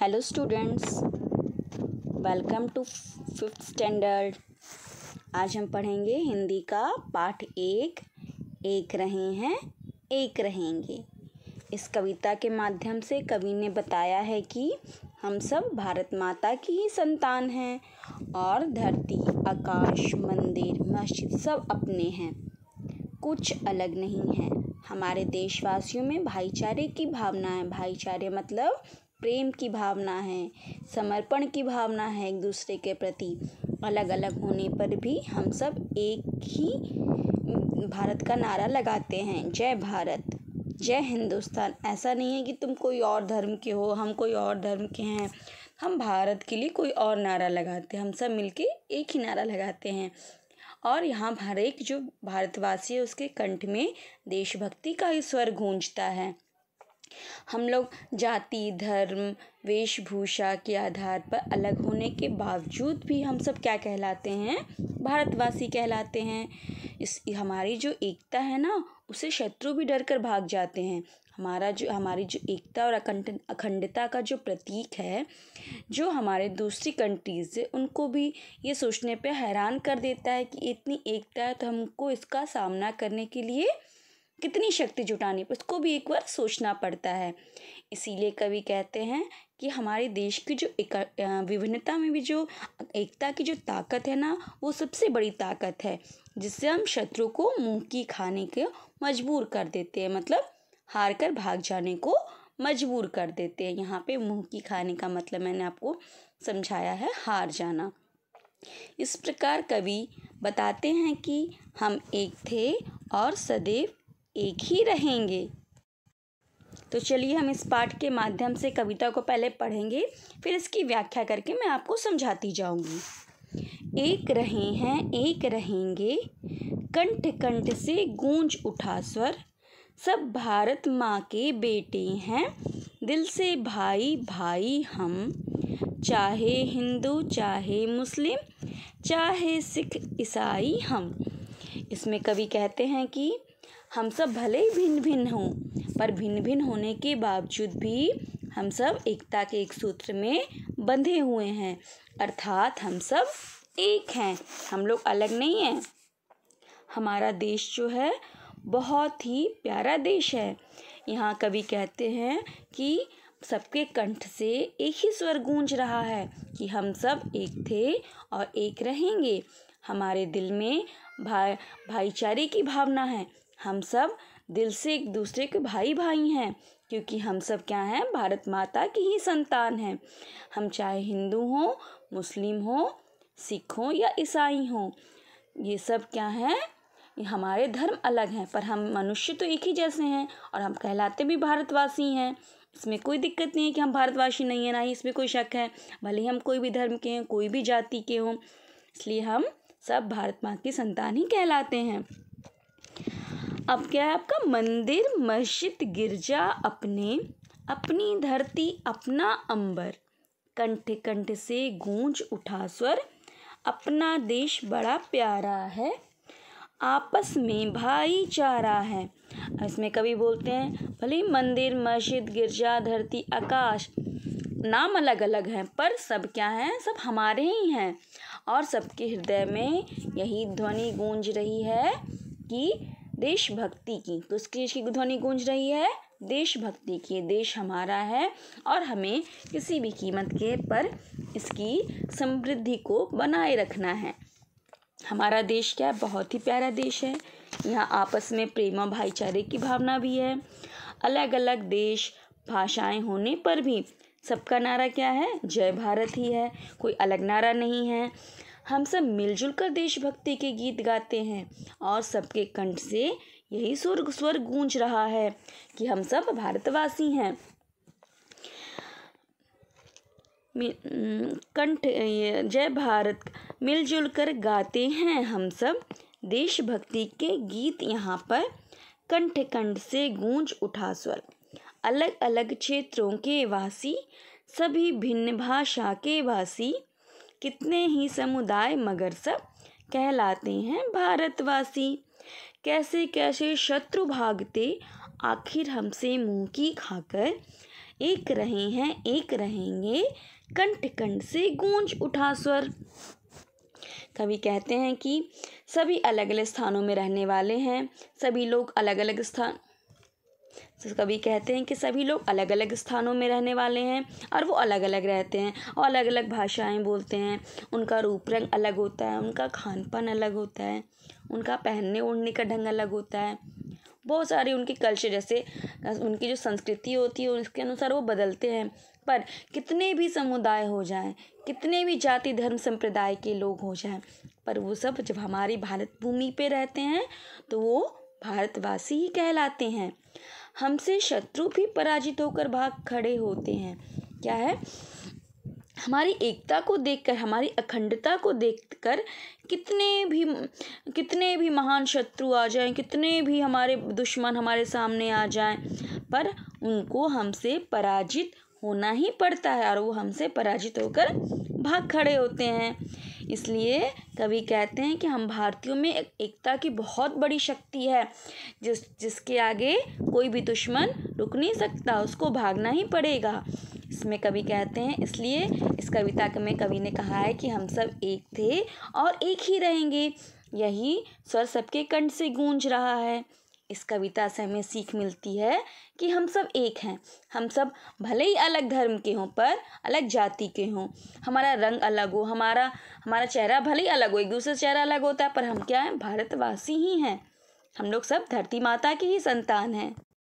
hello students welcome to fifth standard आज हम पढ़ेंगे हिंदी का पाठ एक एक रहे हैं एक रहेंगे इस कविता के माध्यम से कवि ने बताया है कि हम सब भारत माता की ही संतान हैं और धरती आकाश मंदिर मस्जिद सब अपने हैं कुछ अलग नहीं है हमारे देशवासियों में भाईचारे की भावना है भाईचारे मतलब प्रेम की भावना है समर्पण की भावना है एक दूसरे के प्रति अलग अलग होने पर भी हम सब एक ही भारत का नारा लगाते हैं जय भारत जय हिंदुस्तान ऐसा नहीं है कि तुम कोई और धर्म के हो हम कोई और धर्म के हैं हम भारत के लिए कोई और नारा लगाते हैं हम सब मिलके एक ही नारा लगाते हैं और यहाँ हर एक जो भारतवासी है उसके कंठ में देशभक्ति का ही स्वर गूंजता है हम लोग जाति धर्म वेशभूषा के आधार पर अलग होने के बावजूद भी हम सब क्या कहलाते हैं भारतवासी कहलाते हैं इस हमारी जो एकता है ना उसे शत्रु भी डर कर भाग जाते हैं हमारा जो हमारी जो एकता और अखंड अखंडता का जो प्रतीक है जो हमारे दूसरी कंट्रीज़ है उनको भी ये सोचने पे हैरान कर देता है कि इतनी एकता है तो हमको इसका सामना करने के लिए कितनी शक्ति जुटानी उसको भी एक बार सोचना पड़ता है इसीलिए कवि कहते हैं कि हमारे देश की जो एक विभिन्नता में भी जो एकता की जो ताकत है ना वो सबसे बड़ी ताकत है जिससे हम शत्रु को मुँह की खाने के मजबूर कर देते हैं मतलब हार कर भाग जाने को मजबूर कर देते हैं यहाँ पे मुँह की खाने का मतलब मैंने आपको समझाया है हार जाना इस प्रकार कवि बताते हैं कि हम एक थे और सदैव एक ही रहेंगे तो चलिए हम इस पाठ के माध्यम से कविता को पहले पढ़ेंगे फिर इसकी व्याख्या करके मैं आपको समझाती जाऊंगी एक रहे हैं एक रहेंगे कंठ कंठ से गूंज उठा स्वर सब भारत माँ के बेटे हैं दिल से भाई भाई हम चाहे हिंदू चाहे मुस्लिम चाहे सिख ईसाई हम इसमें कवि कहते हैं कि हम सब भले ही भिन्न भिन्न हों पर भिन्न भिन्न होने के बावजूद भी हम सब एकता के एक सूत्र में बंधे हुए हैं अर्थात हम सब एक हैं हम लोग अलग नहीं हैं हमारा देश जो है बहुत ही प्यारा देश है यहाँ कवि कहते हैं कि सबके कंठ से एक ही स्वर गूंज रहा है कि हम सब एक थे और एक रहेंगे हमारे दिल में भा भाईचारे की भावना है हम सब दिल से एक दूसरे के भाई भाई हैं क्योंकि हम सब क्या हैं भारत माता की ही संतान हैं हम चाहे हिंदू हों मुस्लिम हों सिख हों या ईसाई हों ये सब क्या हैं हमारे धर्म अलग हैं पर हम मनुष्य तो एक ही जैसे हैं और हम कहलाते भी भारतवासी हैं इसमें कोई दिक्कत नहीं है कि हम भारतवासी नहीं हैं ना ही इसमें कोई शक है भले ही हम कोई भी धर्म के हों कोई भी जाति के हों इसलिए हम सब भारत माँ की संतान ही कहलाते हैं अब क्या है आपका मंदिर मस्जिद गिरजा अपने अपनी धरती अपना अंबर कंठ कंठ से गूंज उठा स्वर अपना देश बड़ा प्यारा है आपस में भाईचारा है इसमें कभी बोलते हैं भले मंदिर मस्जिद गिरजा धरती आकाश नाम अलग अलग हैं पर सब क्या हैं सब हमारे ही हैं और सबके हृदय में यही ध्वनि गूंज रही है कि देशभक्ति की तो उसकी की ध्वनि गूंज रही है देशभक्ति की देश हमारा है और हमें किसी भी कीमत के पर इसकी समृद्धि को बनाए रखना है हमारा देश क्या है बहुत ही प्यारा देश है यहाँ आपस में प्रेम और भाईचारे की भावना भी है अलग अलग देश भाषाएं होने पर भी सबका नारा क्या है जय भारत ही है कोई अलग नारा नहीं है हम सब मिलजुल कर देशभक्ति के गीत गाते हैं और सबके कंठ से यही स्वर्ग स्वर गूंज रहा है कि हम सब भारतवासी हैं कंठ जय भारत मिलजुल कर गाते हैं हम सब देशभक्ति के गीत यहाँ पर कंठ कंठ से गूंज उठा स्वर अलग अलग क्षेत्रों के वासी सभी भिन्न भाषा के वासी कितने ही समुदाय मगर सब कहलाते हैं भारतवासी कैसे कैसे शत्रु भागते आखिर हमसे मुंह की खाकर एक रहे हैं एक रहेंगे कंठ कंठ से गूंज उठा स्वर कवि कहते हैं कि सभी अलग अलग स्थानों में रहने वाले हैं सभी लोग अलग अलग स्थान कभी कहते हैं कि सभी लोग अलग अलग स्थानों में रहने वाले हैं और वो अलग अलग रहते हैं और अलग अलग भाषाएं बोलते हैं उनका रूप रंग अलग होता है उनका खान पान अलग होता है उनका पहनने ओढ़ने का ढंग अलग होता है बहुत सारे उनके कल्चर जैसे उनकी जो संस्कृति होती है उसके अनुसार वो बदलते हैं पर कितने भी समुदाय हो जाएं कितने भी जाति धर्म संप्रदाय के लोग हो जाएं पर वो सब जब हमारी भारत भूमि पे रहते हैं तो वो भारतवासी ही कहलाते हैं हमसे शत्रु भी पराजित होकर भाग खड़े होते हैं क्या है हमारी एकता को देखकर हमारी अखंडता को देखकर कितने भी कितने भी महान शत्रु आ जाएं कितने भी हमारे दुश्मन हमारे सामने आ जाएं पर उनको हमसे पराजित होना ही पड़ता है और वो हमसे पराजित होकर भाग खड़े होते हैं इसलिए कवि कहते हैं कि हम भारतीयों में एकता की बहुत बड़ी शक्ति है जिस जिसके आगे कोई भी दुश्मन रुक नहीं सकता उसको भागना ही पड़ेगा इसमें कवि कहते हैं इसलिए इस कविता में कवि ने कहा है कि हम सब एक थे और एक ही रहेंगे यही स्वर सबके कंठ से गूंज रहा है इस कविता से हमें सीख मिलती है कि हम सब एक हैं हम सब भले ही अलग धर्म के हों पर अलग जाति के हों हमारा रंग अलग हो हमारा हमारा चेहरा भले ही अलग हो एक दूसरे चेहरा अलग होता है पर हम क्या हैं भारतवासी ही हैं हम लोग सब धरती माता की ही संतान हैं